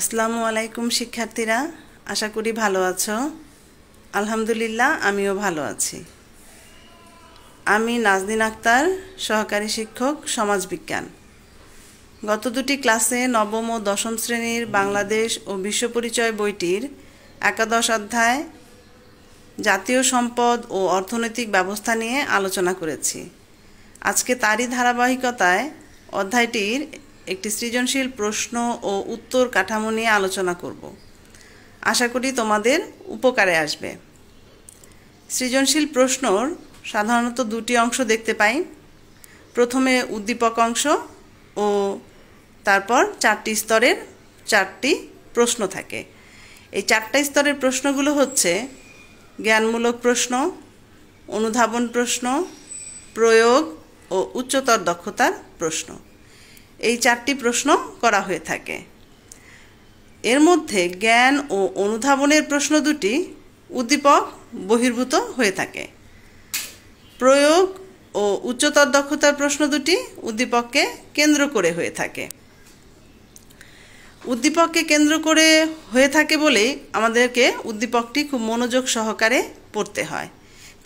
আসসালামু আলাইকুম শিক্ষার্থীরা আশা করি ভালো আছো আলহামদুলিল্লাহ আমিও ভালো আছি আমি নাজদিন আক্তার সহকারী শিক্ষক সমাজবিজ্ঞান গত দুটি ক্লাসে নবম ও দশম শ্রেণীর বাংলাদেশ ও বিশ্ব পরিচয় বইটির একাদশ অধ্যায় জাতীয় সম্পদ ও অর্থনৈতিক ব্যবস্থা নিয়ে আলোচনা করেছি আজকে তারই ধারাবাহিকতায় অধ্যায়টির একটি সৃজনশীল প্রশ্ন ও উত্তর কাঠামো নিয়ে আলোচনা করব আশা করি তোমাদের উপকারে আসবে সৃজনশীল প্রশ্নর সাধারণত দুটি অংশ দেখতে পাই প্রথমে উদ্দীপক অংশ ও তারপর চারটি স্তরের চারটি প্রশ্ন থাকে এই চারটা স্তরের প্রশ্নগুলো হচ্ছে জ্ঞানমূলক প্রশ্ন অনুধাবন প্রশ্ন প্রয়োগ ও উচ্চতর দক্ষতার প্রশ্ন এই চারটি প্রশ্ন করা হয়ে থাকে এর মধ্যে জ্ঞান ও অনুধাবনের প্রশ্ন দুটি উদ্দীপক বহির্ভূত হয়ে থাকে প্রয়োগ ও উচ্চতর দক্ষতার প্রশ্ন দুটি উদ্দীপককে কেন্দ্র করে হয়ে থাকে উদ্দীপককে কেন্দ্র করে হয়ে থাকে বলেই আমাদেরকে উদ্দীপকটি খুব মনোযোগ সহকারে পড়তে হয়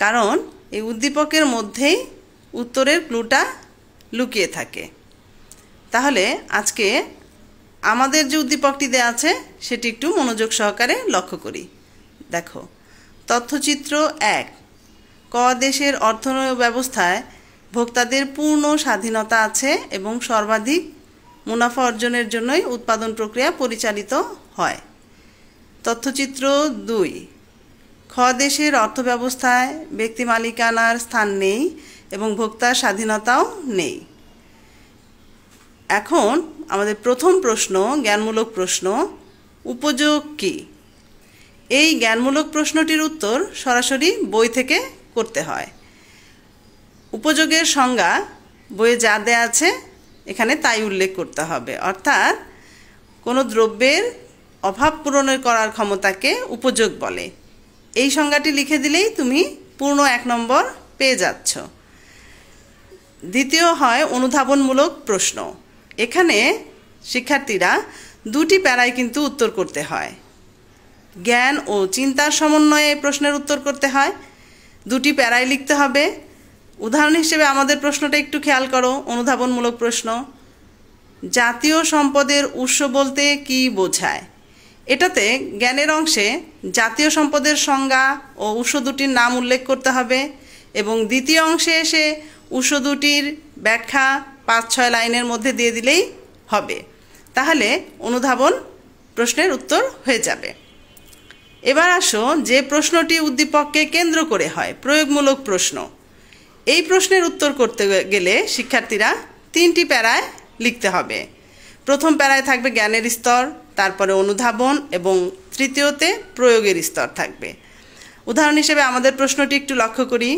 কারণ এই উদ্দীপকের মধ্যেই উত্তরের ক্লুটা লুকিয়ে থাকে তাহলে আজকে আমাদের যে উদ্দীপকটি দেয়া আছে সেটি একটু মনোযোগ সহকারে লক্ষ্য করি দেখো তথ্যচিত্র এক ক দেশের অর্থ ব্যবস্থায় ভোক্তাদের পূর্ণ স্বাধীনতা আছে এবং সর্বাধিক মুনাফা অর্জনের জন্যই উৎপাদন প্রক্রিয়া পরিচালিত হয় তথ্যচিত্র দুই খ দেশের অর্থব্যবস্থায় ব্যক্তি মালিকানার স্থান নেই এবং ভোক্তার স্বাধীনতাও নেই এখন আমাদের প্রথম প্রশ্ন জ্ঞানমূলক প্রশ্ন উপযোগ কি এই জ্ঞানমূলক প্রশ্নটির উত্তর সরাসরি বই থেকে করতে হয় উপযোগের সংজ্ঞা বইয়ে যা দেয়া আছে এখানে তাই উল্লেখ করতে হবে অর্থাৎ কোনো দ্রব্যের অভাব পূরণের করার ক্ষমতাকে উপযোগ বলে এই সংজ্ঞাটি লিখে দিলেই তুমি পূর্ণ এক নম্বর পেয়ে যাচ্ছ দ্বিতীয় হয় অনুধাবনমূলক প্রশ্ন এখানে শিক্ষার্থীরা দুটি প্যারায় কিন্তু উত্তর করতে হয় জ্ঞান ও চিন্তার সমন্বয়ে প্রশ্নের উত্তর করতে হয় দুটি প্যারায় লিখতে হবে উদাহরণ হিসেবে আমাদের প্রশ্নটা একটু খেয়াল করো অনুধাবনমূলক প্রশ্ন জাতীয় সম্পদের উৎস বলতে কি বোঝায় এটাতে জ্ঞানের অংশে জাতীয় সম্পদের সংজ্ঞা ও উৎস দুটির নাম উল্লেখ করতে হবে এবং দ্বিতীয় অংশে এসে উৎস দুটির ব্যাখ্যা পাঁচ ছয় লাইনের মধ্যে দিয়ে দিলেই হবে তাহলে অনুধাবন প্রশ্নের উত্তর হয়ে যাবে এবার আসো যে প্রশ্নটি উদ্দীপককে কেন্দ্র করে হয় প্রয়োগমূলক প্রশ্ন এই প্রশ্নের উত্তর করতে গেলে শিক্ষার্থীরা তিনটি প্যারায় লিখতে হবে প্রথম প্যারায় থাকবে জ্ঞানের স্তর তারপরে অনুধাবন এবং তৃতীয়তে প্রয়োগের স্তর থাকবে উদাহরণ হিসেবে আমাদের প্রশ্নটি একটু লক্ষ্য করি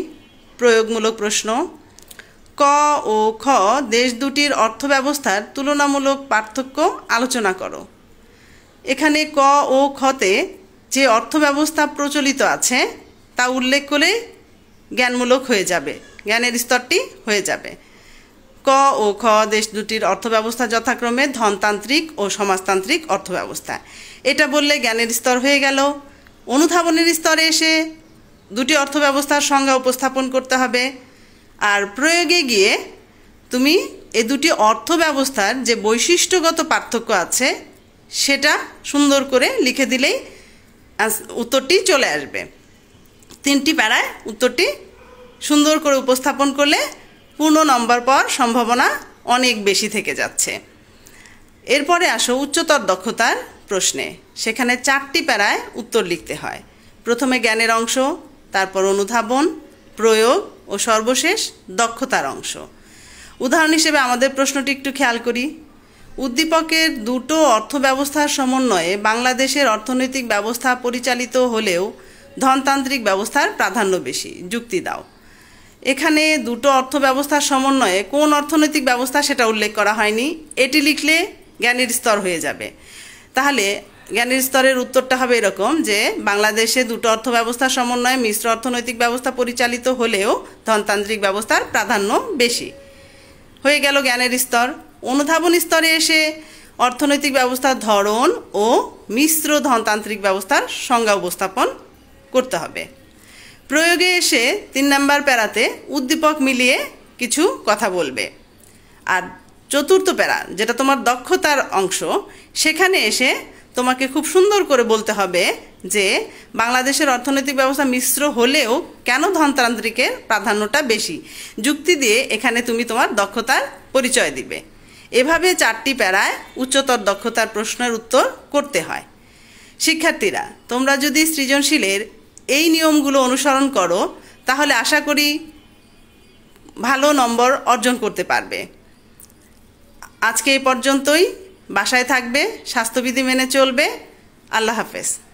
প্রয়োগমূলক প্রশ্ন ক ও খ দেশ দুটির অর্থব্যবস্থার তুলনামূলক পার্থক্য আলোচনা করো এখানে ক ও খতে যে অর্থব্যবস্থা প্রচলিত আছে তা উল্লেখ করে জ্ঞানমূলক হয়ে যাবে জ্ঞানের স্তরটি হয়ে যাবে ক ও খ দেশ দুটির অর্থব্যবস্থা যথাক্রমে ধনতান্ত্রিক ও সমাজতান্ত্রিক অর্থব্যবস্থা এটা বললে জ্ঞানের স্তর হয়ে গেল অনুধাবনের স্তরে এসে দুটি অর্থব্যবস্থার সংজ্ঞা উপস্থাপন করতে হবে আর প্রয়োগে গিয়ে তুমি এ দুটি অর্থ ব্যবস্থার যে বৈশিষ্ট্যগত পার্থক্য আছে সেটা সুন্দর করে লিখে দিলেই উত্তরটি চলে আসবে তিনটি প্যারায় উত্তরটি সুন্দর করে উপস্থাপন করলে পূর্ণ নম্বর পাওয়ার সম্ভাবনা অনেক বেশি থেকে যাচ্ছে এরপরে আসো উচ্চতর দক্ষতার প্রশ্নে সেখানে চারটি প্যারায় উত্তর লিখতে হয় প্রথমে জ্ঞানের অংশ তারপর অনুধাবন প্রয়োগ ও সর্বশেষ দক্ষতার অংশ উদাহরণ হিসেবে আমাদের প্রশ্নটি একটু খেয়াল করি উদ্দীপকের দুটো অর্থব্যবস্থার সমন্বয়ে বাংলাদেশের অর্থনৈতিক ব্যবস্থা পরিচালিত হলেও ধনতান্ত্রিক ব্যবস্থার প্রাধান্য বেশি যুক্তি দাও এখানে দুটো অর্থব্যবস্থার সমন্বয়ে কোন অর্থনৈতিক ব্যবস্থা সেটা উল্লেখ করা হয়নি এটি লিখলে জ্ঞানের স্তর হয়ে যাবে তাহলে জ্ঞানের স্তরের উত্তরটা হবে এরকম যে বাংলাদেশে দুটো অর্থ ব্যবস্থার সমন্বয়ে মিশ্র অর্থনৈতিক ব্যবস্থা পরিচালিত হলেও ধনতান্ত্রিক ব্যবস্থার প্রাধান্য বেশি হয়ে গেল জ্ঞানের স্তর অনুধাবন স্তরে এসে অর্থনৈতিক ব্যবস্থার ধরন ও মিশ্র ধনতান্ত্রিক ব্যবস্থার সংজ্ঞা উপস্থাপন করতে হবে প্রয়োগে এসে তিন নাম্বার প্যারাতে উদ্দীপক মিলিয়ে কিছু কথা বলবে আর চতুর্থ প্যারা যেটা তোমার দক্ষতার অংশ সেখানে এসে তোমাকে খুব সুন্দর করে বলতে হবে যে বাংলাদেশের অর্থনৈতিক ব্যবস্থা মিশ্র হলেও কেন ধনতান্ত্রিকের প্রাধান্যটা বেশি যুক্তি দিয়ে এখানে তুমি তোমার দক্ষতার পরিচয় দিবে এভাবে চারটি প্যারায় উচ্চতর দক্ষতার প্রশ্নের উত্তর করতে হয় শিক্ষার্থীরা তোমরা যদি সৃজনশীলের এই নিয়মগুলো অনুসরণ করো তাহলে আশা করি ভালো নম্বর অর্জন করতে পারবে আজকে এই পর্যন্তই বাসায় থাকবে স্বাস্থ্যবিধি মেনে চলবে আল্লাহ হাফেজ